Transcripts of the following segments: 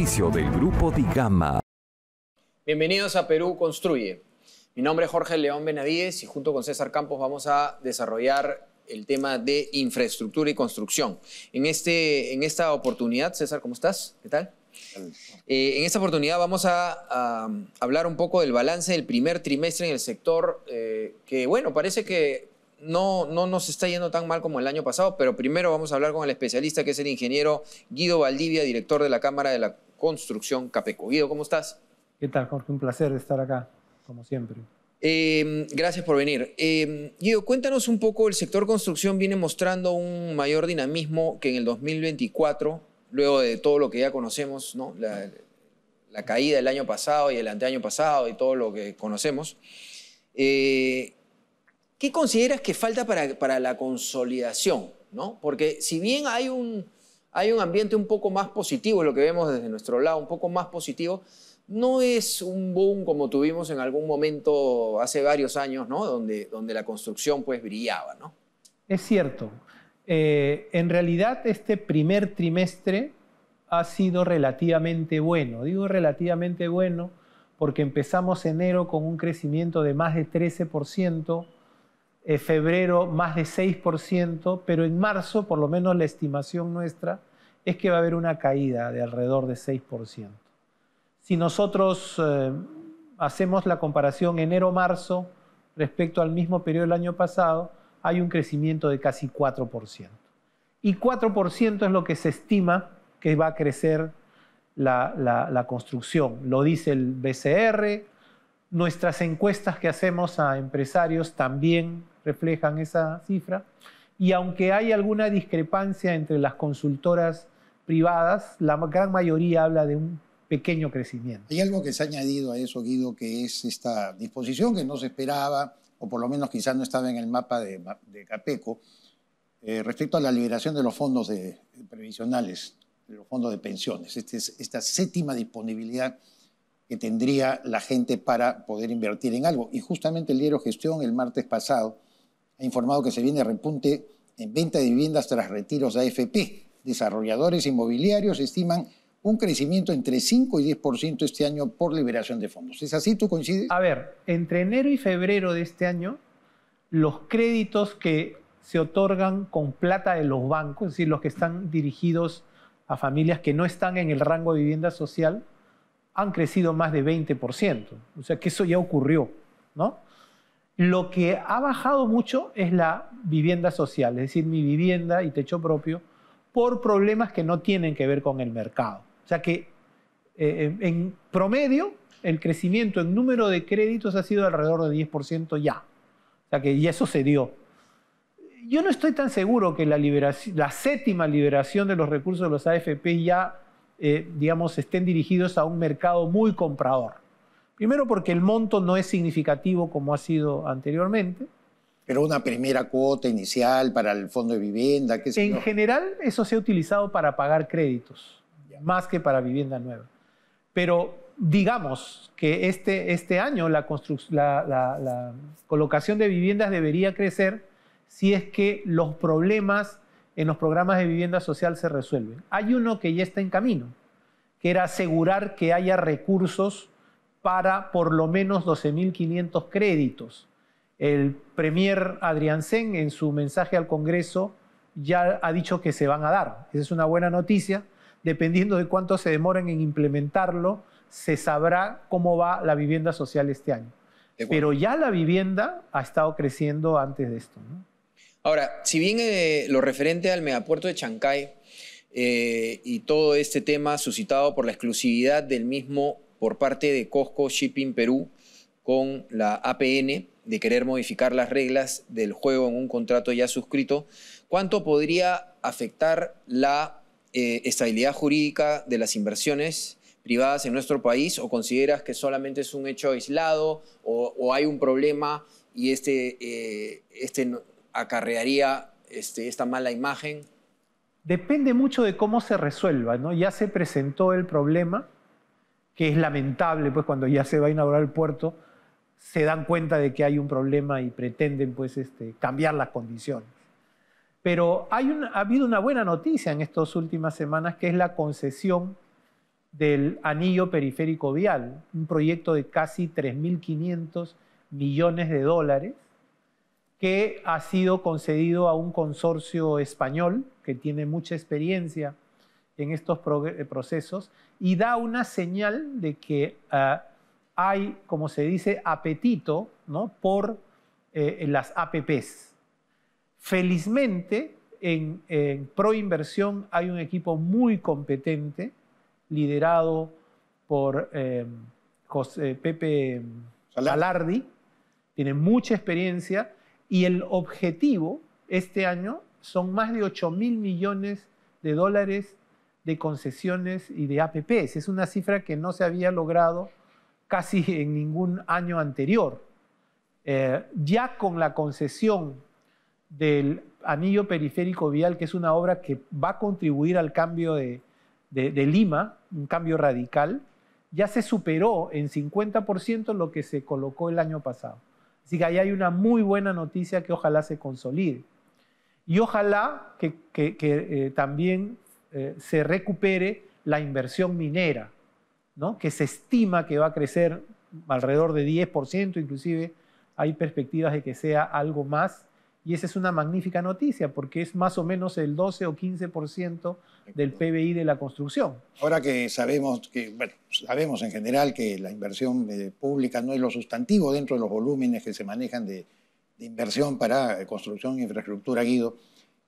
del Grupo Digama. Bienvenidos a Perú Construye. Mi nombre es Jorge León Benavides y junto con César Campos vamos a desarrollar el tema de infraestructura y construcción. En, este, en esta oportunidad, César, ¿cómo estás? ¿Qué tal? Eh, en esta oportunidad vamos a, hablar un poco del balance del primer trimestre en el sector, eh, que bueno, parece que no, no nos está yendo tan mal como el año pasado, pero primero vamos a hablar con el especialista que es el ingeniero Guido Valdivia, director de la Cámara de, la, Construcción Capeco. Guido, ¿cómo estás? ¿Qué tal, Jorge? Un placer estar acá, como siempre. Em, gracias por venir. Em, Guido, cuéntanos un poco, el sector construcción viene mostrando un mayor dinamismo que en el 2024, luego de todo lo que ya conocemos, ¿no? la, caída del año pasado y el anteaño pasado y todo lo que conocemos. Eh, ¿Qué consideras que falta para, para la consolidación? ¿no? Porque si bien hay un, hay un ambiente un poco más positivo, lo que vemos desde nuestro lado, un poco más positivo. No es un boom como tuvimos en algún momento hace varios años, Donde, donde la construcción pues brillaba, Es cierto. Eh, en realidad este primer trimestre ha sido relativamente bueno. Digo relativamente bueno porque empezamos enero con un crecimiento de más de 13% eh, febrero más de 6%, pero en marzo, por lo menos la estimación nuestra, es que va a haber una caída de alrededor de 6%. Si nosotros eh, hacemos la comparación enero-marzo respecto al mismo periodo del año pasado, hay un crecimiento de casi 4%. Y 4% es lo que se estima que va a crecer la construcción. Lo dice el BCR, Nuestras encuestas que hacemos a empresarios también reflejan esa cifra. Y aunque hay alguna discrepancia entre las consultoras privadas, la gran mayoría habla de un pequeño crecimiento. Hay algo que se ha añadido a eso, Guido, que es esta disposición que no se esperaba, o por lo menos quizás no estaba en el mapa de, Capeco, eh, respecto a la liberación de los fondos previsionales, de los fondos de pensiones, este esta séptima disponibilidad que tendría la gente para poder invertir en algo. Y justamente el diario Gestión el martes pasado ha informado que se viene repunte en venta de viviendas tras retiros de AFP. Desarrolladores inmobiliarios estiman un crecimiento entre 5 y 10% este año por liberación de fondos. ¿Es así? ¿Tú coincides? A ver, entre enero y febrero de este año, los créditos que se otorgan con plata de los bancos, es decir, los que están dirigidos a familias que no están en el rango de vivienda social, han crecido más de 20%. O sea que eso ya ocurrió, ¿no? Lo que ha bajado mucho es la vivienda social, es decir, mi vivienda y techo propio, por problemas que no tienen que ver con el mercado. O sea que eh, eh, en promedio el crecimiento en número de créditos ha sido alrededor de 10% ya. O sea que ya eso se dio. Yo no estoy tan seguro que la, la séptima liberación de los recursos de los AFP ya eh, digamos, estén dirigidos a un mercado muy comprador. Primero porque el monto no es significativo como ha sido anteriormente. Pero una primera cuota inicial para el fondo de vivienda, qué En general, eso se ha utilizado para pagar créditos, más que para vivienda nueva. Pero digamos que este, este año la, la colocación de viviendas debería crecer si es que los problemas en los programas de vivienda social se resuelven. Hay uno que ya está en camino, que era asegurar que haya recursos para por lo menos 12.500 créditos. El premier Adrián Sen, en su mensaje al Congreso, ya ha dicho que se van a dar. Esa es una buena noticia. Dependiendo de cuánto se demoren en implementarlo, se sabrá cómo va la vivienda social este año. Pero ya la vivienda ha estado creciendo antes de esto. ¿no? Ahora, si bien eh, lo referente al megapuerto de Chancay eh, y todo este tema suscitado por la exclusividad del mismo por parte de Costco Shipping Perú con la APN de querer modificar las reglas del juego en un contrato ya suscrito, ¿cuánto podría afectar la eh, estabilidad jurídica de las inversiones privadas en nuestro país o consideras que solamente es un hecho aislado o, hay un problema y este, este acarrearía este, esta mala imagen? Depende mucho de cómo se resuelva, Ya se presentó el problema, que es lamentable, pues cuando ya se va a inaugurar el puerto, se dan cuenta de que hay un problema y pretenden pues, este, cambiar las condiciones. Pero hay ha habido una buena noticia en estas últimas semanas, que es la concesión del anillo periférico vial, un proyecto de casi 3.500 millones de dólares, que ha sido concedido a un consorcio español que tiene mucha experiencia en estos eh, procesos y da una señal de que ah, hay, como se dice, apetito por eh, las APPs. Felizmente, en, en Proinversión hay un equipo muy competente, liderado por eh, Pepe tiene mucha experiencia y el objetivo este año son más de 8 mil millones de dólares de concesiones y de APPs. Es una cifra que no se había logrado casi en ningún año anterior. Eh, ya con la concesión del anillo periférico vial, que es una obra que va a contribuir al cambio de Lima, un cambio radical, ya se superó en 50% lo que se colocó el año pasado. Así que ahí hay una muy buena noticia que ojalá se consolide. Y ojalá que, eh, también eh, se recupere la inversión minera, ¿no? que se estima que va a crecer alrededor de 10%, inclusive hay perspectivas de que sea algo más y esa es una magnífica noticia porque es más o menos el 12 o 15% del PBI de la construcción. Ahora que sabemos que, bueno, sabemos en general que la inversión eh, pública no es lo sustantivo dentro de los volúmenes que se manejan de, inversión para eh, construcción e infraestructura, Guido.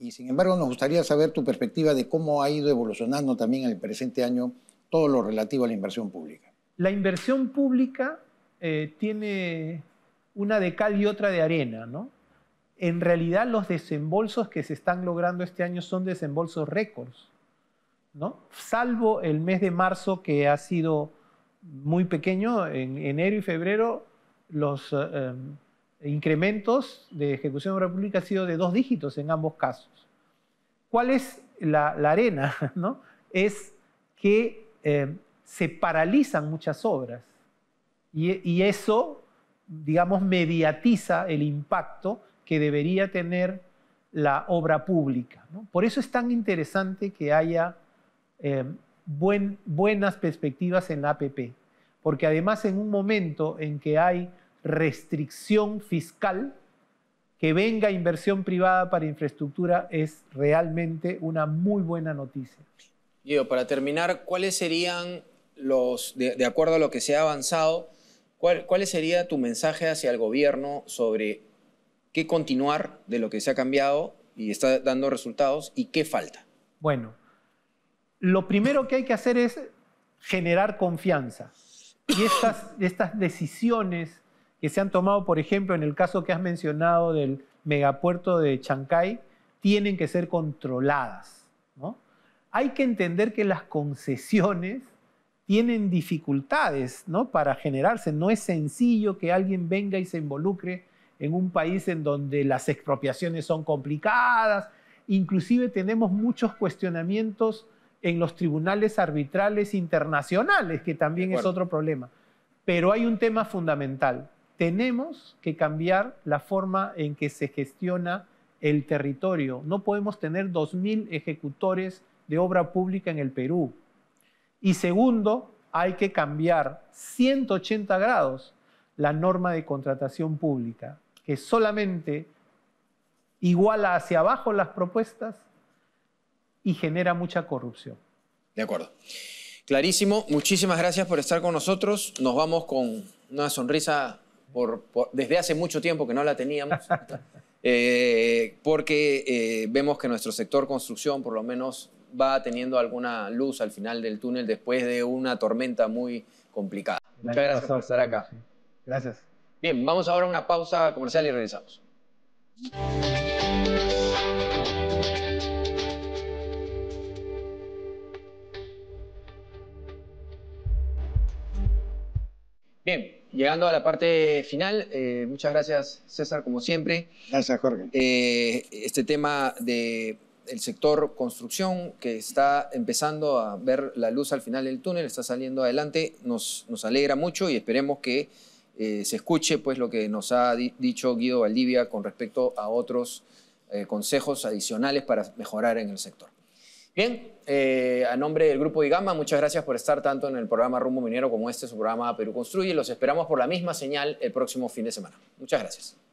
Y sin embargo, nos gustaría saber tu perspectiva de cómo ha ido evolucionando también en el presente año todo lo relativo a la inversión pública. La inversión pública eh, tiene una de cal y otra de arena, ¿no? en realidad los desembolsos que se están logrando este año son desembolsos récords, ¿no? Salvo el mes de marzo que ha sido muy pequeño, en enero y febrero los em, incrementos de ejecución de obra pública han sido de dos dígitos en ambos casos. ¿Cuál es la, arena? Es que em, se paralizan muchas obras y eso, digamos, mediatiza el impacto que debería tener la obra pública. Por eso es tan interesante que haya eh, buenas perspectivas en la APP, porque además en un momento en que hay restricción fiscal, que venga inversión privada para infraestructura es realmente una muy buena noticia. Diego, para terminar, ¿cuáles serían los, de, acuerdo a lo que se ha avanzado, cuál sería tu mensaje hacia el gobierno sobre qué continuar de lo que se ha cambiado y está dando resultados y qué falta? Bueno, lo primero que hay que hacer es generar confianza. Y estas, decisiones que se han tomado, por ejemplo, en el caso que has mencionado del megapuerto de Chancay, tienen que ser controladas. Hay que entender que las concesiones tienen dificultades ¿no? para generarse. No es sencillo que alguien venga y se involucre en un país en donde las expropiaciones son complicadas, inclusive tenemos muchos cuestionamientos en los tribunales arbitrales internacionales, que también es otro problema. Pero hay un tema fundamental. Tenemos que cambiar la forma en que se gestiona el territorio. No podemos tener 2.000 ejecutores de obra pública en el Perú. Y segundo, hay que cambiar 180 grados la norma de contratación pública que solamente iguala hacia abajo las propuestas y genera mucha corrupción. De acuerdo. Clarísimo, muchísimas gracias por estar con nosotros. Nos vamos con una sonrisa por, desde hace mucho tiempo que no la teníamos, eh, porque eh, vemos que nuestro sector construcción por lo menos va teniendo alguna luz al final del túnel después de una tormenta muy complicada. Muchas gracias por estar acá. Gracias. Bien, vamos ahora a una pausa comercial y regresamos. Bien, llegando a la parte final, eh, muchas gracias César, como siempre. Gracias Jorge. Eh, este tema del sector construcción que está empezando a ver la luz al final del túnel, está saliendo adelante, nos, nos alegra mucho y esperemos que eh, se escuche pues, lo que nos ha dicho Guido Valdivia con respecto a otros eh, consejos adicionales para mejorar en el sector. Bien, eh, a nombre del Grupo Digama, muchas gracias por estar tanto en el programa Rumbo Minero como este, su programa Perú Construye. Los esperamos por la misma señal el próximo fin de semana. Muchas gracias.